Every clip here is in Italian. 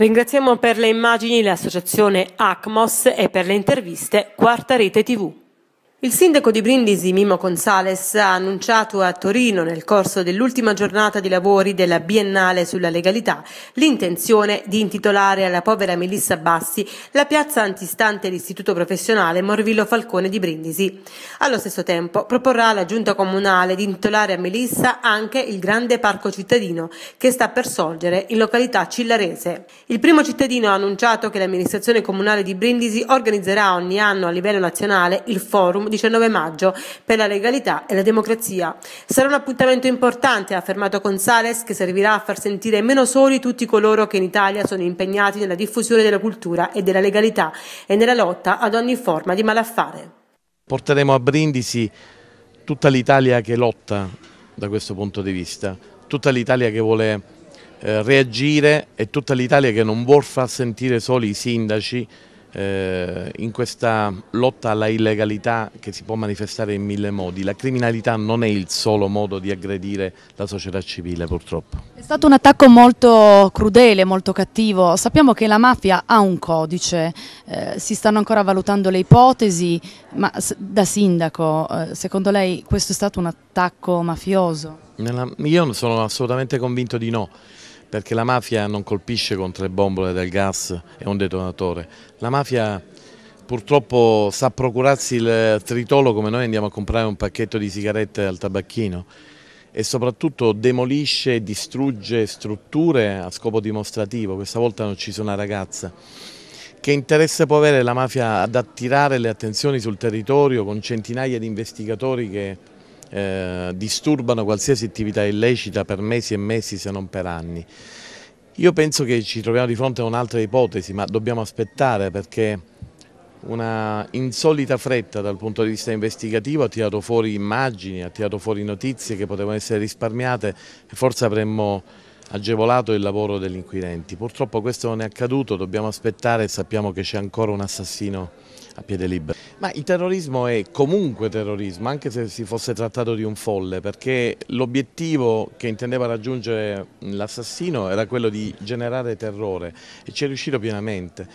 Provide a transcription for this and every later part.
Ringraziamo per le immagini l'associazione ACMOS e per le interviste Quarta Rete TV. Il sindaco di Brindisi, Mimo Gonzales, ha annunciato a Torino nel corso dell'ultima giornata di lavori della Biennale sulla legalità l'intenzione di intitolare alla povera Melissa Bassi la piazza antistante l'istituto professionale Morvillo Falcone di Brindisi. Allo stesso tempo proporrà alla giunta comunale di intitolare a Melissa anche il grande parco cittadino che sta per sorgere in località Cillarese. Il primo cittadino ha annunciato che l'amministrazione comunale di Brindisi organizzerà ogni anno a livello nazionale il forum 19 maggio per la legalità e la democrazia. Sarà un appuntamento importante, ha affermato Gonzales, che servirà a far sentire meno soli tutti coloro che in Italia sono impegnati nella diffusione della cultura e della legalità e nella lotta ad ogni forma di malaffare. Porteremo a Brindisi tutta l'Italia che lotta da questo punto di vista, tutta l'Italia che vuole eh, reagire e tutta l'Italia che non vuol far sentire soli i sindaci eh, in questa lotta alla illegalità che si può manifestare in mille modi. La criminalità non è il solo modo di aggredire la società civile purtroppo. È stato un attacco molto crudele, molto cattivo. Sappiamo che la mafia ha un codice, eh, si stanno ancora valutando le ipotesi, ma da sindaco, eh, secondo lei questo è stato un attacco mafioso? Nella, io sono assolutamente convinto di no perché la mafia non colpisce con tre bombole del gas e un detonatore, la mafia purtroppo sa procurarsi il tritolo come noi andiamo a comprare un pacchetto di sigarette al tabacchino e soprattutto demolisce e distrugge strutture a scopo dimostrativo, questa volta non ci sono una ragazza. Che interesse può avere la mafia ad attirare le attenzioni sul territorio con centinaia di investigatori che eh, disturbano qualsiasi attività illecita per mesi e mesi se non per anni. Io penso che ci troviamo di fronte a un'altra ipotesi, ma dobbiamo aspettare perché una insolita fretta dal punto di vista investigativo ha tirato fuori immagini, ha tirato fuori notizie che potevano essere risparmiate e forse avremmo agevolato il lavoro degli inquirenti. Purtroppo questo non è accaduto, dobbiamo aspettare e sappiamo che c'è ancora un assassino a piede libero. Ma il terrorismo è comunque terrorismo, anche se si fosse trattato di un folle, perché l'obiettivo che intendeva raggiungere l'assassino era quello di generare terrore e ci è riuscito pienamente.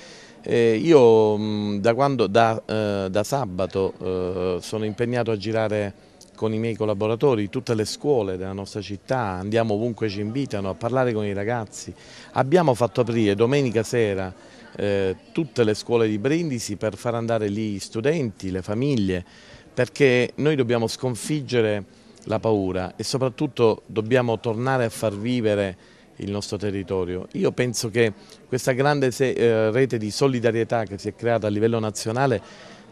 Eh, io mm, da, quando, da, eh, da sabato eh, sono impegnato a girare con i miei collaboratori, tutte le scuole della nostra città, andiamo ovunque ci invitano a parlare con i ragazzi. Abbiamo fatto aprire domenica sera eh, tutte le scuole di Brindisi per far andare lì i studenti, le famiglie, perché noi dobbiamo sconfiggere la paura e soprattutto dobbiamo tornare a far vivere il nostro territorio. Io penso che questa grande eh, rete di solidarietà che si è creata a livello nazionale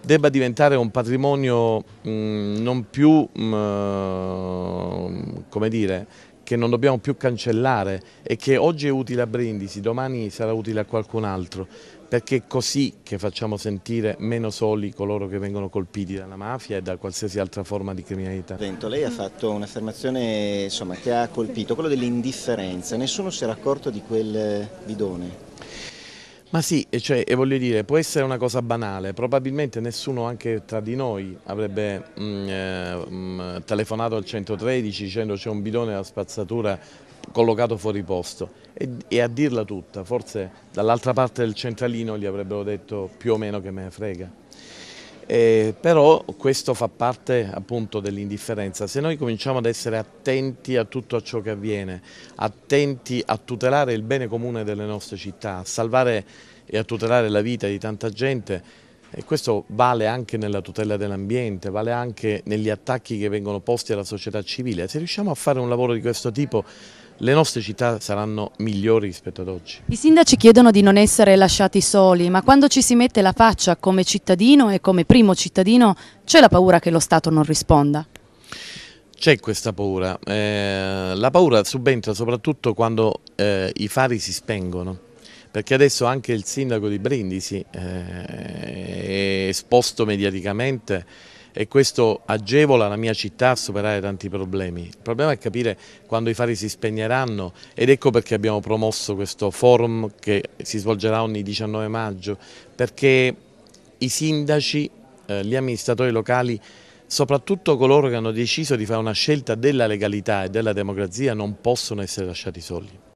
debba diventare un patrimonio mh, mm, non più, mh, mm, come dire, che non dobbiamo più cancellare e che oggi è utile a Brindisi, domani sarà utile a qualcun altro, perché è così che facciamo sentire meno soli coloro che vengono colpiti dalla mafia e da qualsiasi altra forma di criminalità. Lei ha fatto un'affermazione che ha colpito, quella dell'indifferenza, nessuno si era accorto di quel eh, bidone? Ma sì, cioè, e voglio dire, può essere una cosa banale, probabilmente nessuno anche tra di noi avrebbe mh, mm, eh, mh, mm, telefonato al 113 dicendo c'è un bidone da spazzatura collocato fuori posto e, e a dirla tutta, forse dall'altra parte del centralino gli avrebbero detto più o meno che me ne frega. Eh, però questo fa parte appunto dell'indifferenza. Se noi cominciamo ad essere attenti a tutto ciò che avviene, attenti a tutelare il bene comune delle nostre città, a salvare e a tutelare la vita di tanta gente, e questo vale anche nella tutela dell'ambiente, vale anche negli attacchi che vengono posti alla società civile. Se riusciamo a fare un lavoro di questo tipo le nostre città saranno migliori rispetto ad oggi. I sindaci chiedono di non essere lasciati soli, ma quando ci si mette la faccia come cittadino e come primo cittadino c'è la paura che lo Stato non risponda? C'è questa paura, eh, la paura subentra soprattutto quando eh, i fari si spengono, perché adesso anche il sindaco di Brindisi eh, è esposto mediaticamente e questo agevola la mia città a superare tanti problemi. Il problema è capire quando i fari si spegneranno ed ecco perché abbiamo promosso questo forum che si svolgerà ogni 19 maggio, perché i sindaci, eh, gli amministratori locali, soprattutto coloro che hanno deciso di fare una scelta della legalità e della democrazia non possono essere lasciati soli.